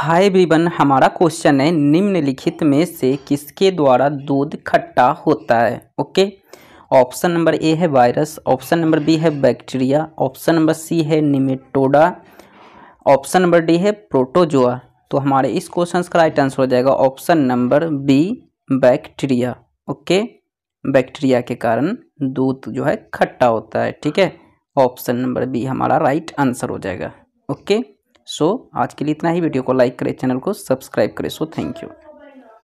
हाय Vivian हमारा question है निम्नलिखित में से किसके द्वारा दूध खट्टा होता है ओके ऑप्शन नंबर ए है वायरस ऑप्शन नंबर बी है बैक्टीरिया ऑप्शन नंबर सी है निमेटोडा ऑप्शन नंबर डी है प्रोटोजोआ तो हमारे इस क्वेश्चन का राइट आंसर हो जाएगा option number B bacteria okay bacteria के कारण दूध जो है खट्टा होता है ठीक है ऑप्शन नंबर बी हमारा राइट आंसर हो जाएगा ओके सो so, आज के लिए इतना ही वीडियो को लाइक करें चैनल को सब्सक्राइब करें सो थैंक यू